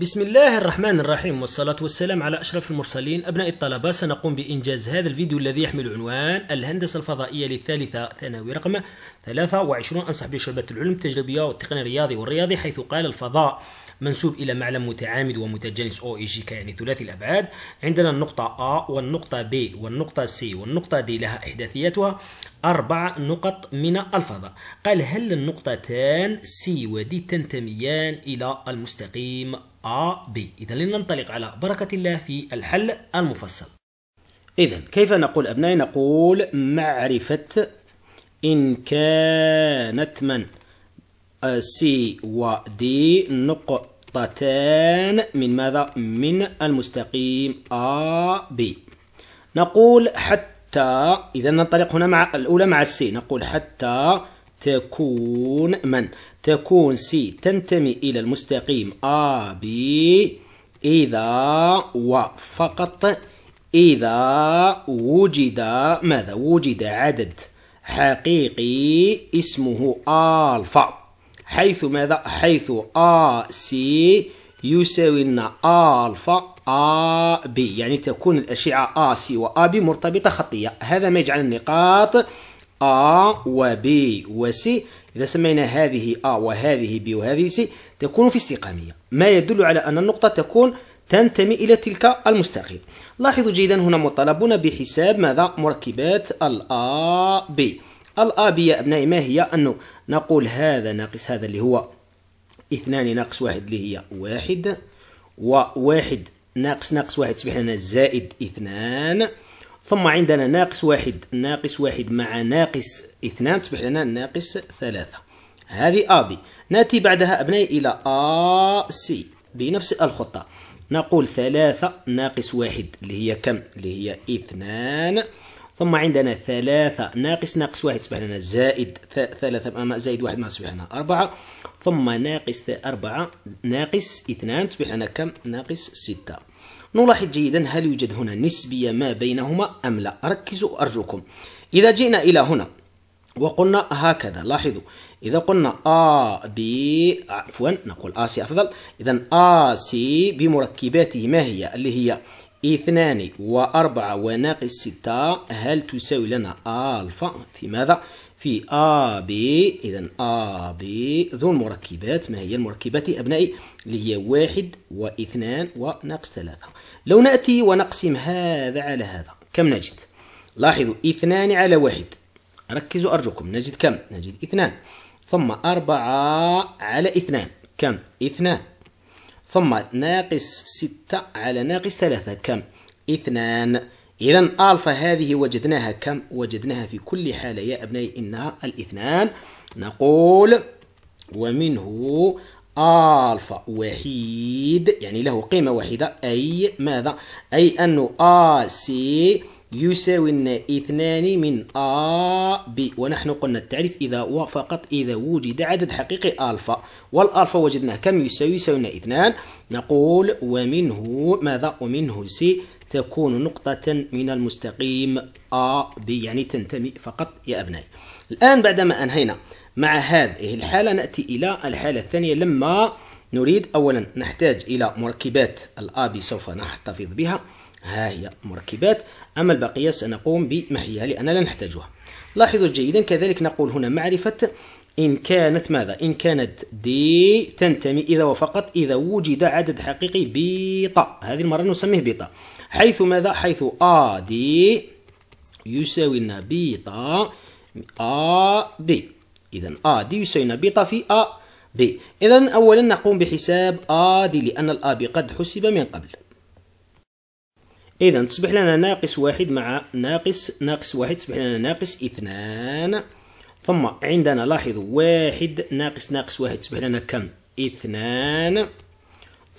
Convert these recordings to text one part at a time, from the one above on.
بسم الله الرحمن الرحيم والصلاة والسلام على أشرف المرسلين أبناء الطلبة سنقوم بإنجاز هذا الفيديو الذي يحمل عنوان الهندسة الفضائية للثالثة ثانوي رقم 23 أنصح بشعبة العلوم التجريبية والتقني الرياضي والرياضي حيث قال الفضاء منسوب إلى معلم متعامد ومتجانس أو إي جي كي يعني ثلاثي الأبعاد عندنا النقطة A والنقطة B والنقطة C والنقطة D لها إحداثياتها أربع نقط من الفضاء قال هل النقطتان C ودي تنتميان إلى المستقيم A B إذا لننطلق على بركة الله في الحل المفصل إذا كيف نقول أبنائي نقول معرفة إن كانت من سي ودي نقطتان من ماذا؟ من المستقيم A B نقول حتى إذا ننطلق هنا مع الأولى مع السي نقول حتى تكون من تكون سي تنتمي إلى المستقيم أ B إذا وفقط إذا وجد ماذا وجد عدد حقيقي اسمه ألفا حيث ماذا حيث A C يساوي لنا ألفا A B يعني تكون الأشعة A C و A B مرتبطة خطية هذا ما يجعل النقاط A و B و C إذا سمينا هذه أ وهذه ب وهذه سي تكون في استقامية ما يدل على أن النقطة تكون تنتمي إلى تلك المستقيم لاحظوا جيدا هنا مطالبون بحساب ماذا مركبات الأ بي الأ بي يا أبنائي ما هي أنه نقول هذا ناقص هذا اللي هو اثنان ناقص واحد اللي هي واحد وواحد ناقص ناقص واحد تصبح لنا زائد اثنان ثم عندنا ناقص واحد ناقص واحد مع ناقص اثنان تصبح لنا ناقص ثلاثة هذه أبي نأتي بعدها أبنائي إلى آ سي بنفس الخطة نقول ثلاثة ناقص واحد اللي هي كم اللي هي اثنان ثم عندنا ثلاثة ناقص ناقص واحد تصبح لنا زائد ثلاثة أما زائد واحد ما تصبح لنا أربعة ثم ناقص أربعة ناقص اثنان تصبح لنا كم ناقص ستة نلاحظ جيدا هل يوجد هنا نسبية ما بينهما أم لا ركزوا أرجوكم إذا جئنا إلى هنا وقلنا هكذا لاحظوا إذا قلنا آ ب عفوا نقول آ سي أفضل إذا آ سي بمركباته ما هي اللي هي اثنان وأربعة وناقص ستة هل تساوي لنا ألفا في ماذا؟ في ا بي اذا ا بي ذو المركبات ما هي المركبات ابنائي اللي هي واحد واثنان وناقص ثلاثة لو نأتي ونقسم هذا على هذا كم نجد لاحظوا اثنان على واحد ركزوا أرجوكم نجد كم نجد اثنان ثم أربعة على اثنان كم اثنان ثم ناقص ستة على ناقص ثلاثة كم اثنان إذا ألفا هذه وجدناها كم؟ وجدناها في كل حالة يا أبنائي إنها الاثنان نقول ومنه ألفا وحيد يعني له قيمة واحدة أي ماذا؟ أي أنه أ سي يساوي لنا اثنان من أ بي ونحن قلنا التعريف إذا وفقط إذا وجد عدد حقيقي ألفا والألفا وجدناه كم يساوي يساوي لنا اثنان نقول ومنه ماذا ومنه سي تكون نقطة من المستقيم A B يعني تنتمي فقط يا أبنائي الآن بعدما أنهينا مع هذه الحالة نأتي إلى الحالة الثانية لما نريد أولا نحتاج إلى مركبات الآبي سوف نحتفظ بها ها هي مركبات أما البقية سنقوم بمحيها لأننا لا نحتاجها لاحظوا جيدا كذلك نقول هنا معرفة إن كانت ماذا؟ إن كانت دي تنتمي إذا وفقط إذا وجد عدد حقيقي بيطا هذه المرة نسميه بيطا حيث ماذا حيث أ دي لنا بيتا أ دي إذا أ دي لنا بيتا في أ إذا أولا نقوم بحساب أ دي لأن الأ بي قد حسب من قبل إذا تصبح لنا ناقص واحد مع ناقص ناقص واحد تصبح لنا ناقص اثنان ثم عندنا لاحظوا واحد ناقص ناقص واحد تصبح لنا كم؟ اثنان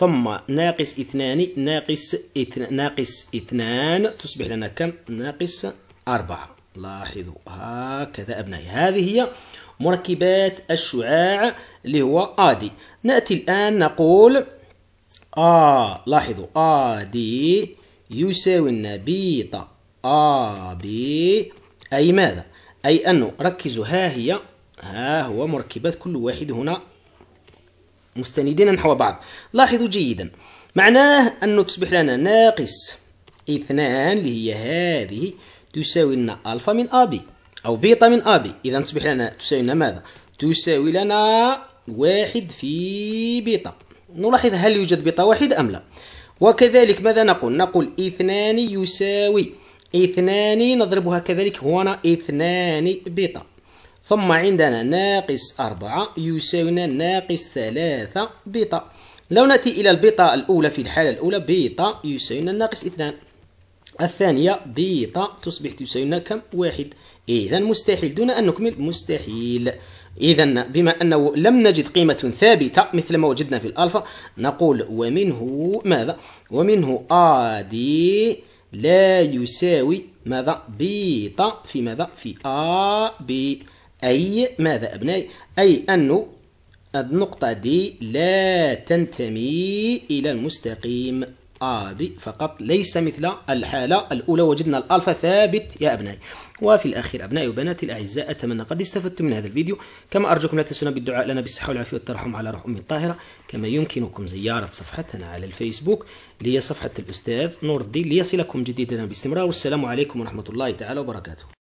ثم ناقص اثنان ناقص اثنان ناقص اثنان تصبح لنا كم ناقص أربعة لاحظوا هكذا أبنائي هذه هي مركبات الشعاع اللي هو آدي نأتي الآن نقول آ لاحظوا آدي يساوي لنا بيتا آ أي ماذا؟ أي أنه ركزوا ها هي ها هو مركبات كل واحد هنا مستندين نحو بعض لاحظوا جيدا معناه أنه تصبح لنا ناقص اثنان اللي هي هذه تساوي لنا ألفا من أبي أو بيتا من أبي إذا تصبح لنا تساوي لنا ماذا؟ تساوي لنا واحد في بيتا نلاحظ هل يوجد بيتا واحد أم لا وكذلك ماذا نقول؟ نقول اثنان يساوي اثنان نضربها كذلك هنا اثنان بيتا ثم عندنا ناقص أربعة يساوينا ناقص ثلاثة بيتا لو نأتي إلى البيتا الأولى في الحالة الأولى بيتا يساوينا ناقص اثنان الثانية بيتا تصبح تساوينا كم واحد إذا مستحيل دون أن نكمل مستحيل إذا بما أنه لم نجد قيمة ثابتة مثل ما وجدنا في الألفا نقول ومنه ماذا ومنه آدي لا يساوي ماذا بيتا في ماذا في آ بي أي ماذا أبنائي أي أن النقطة دي لا تنتمي إلى المستقيم آبي آه، فقط ليس مثل الحالة الأولى وجدنا الألفا ثابت يا أبنائي وفي الأخير أبنائي وبناتي الأعزاء أتمنى قد استفدتم من هذا الفيديو كما أرجوكم لا تنسونا بالدعاء لنا بالصحة والعافية والترحم على روح أمي الطاهرة كما يمكنكم زيارة صفحتنا على الفيسبوك هي صفحة الأستاذ نور الدين ليصلكم جديدنا باستمرار والسلام عليكم ورحمة الله تعالى وبركاته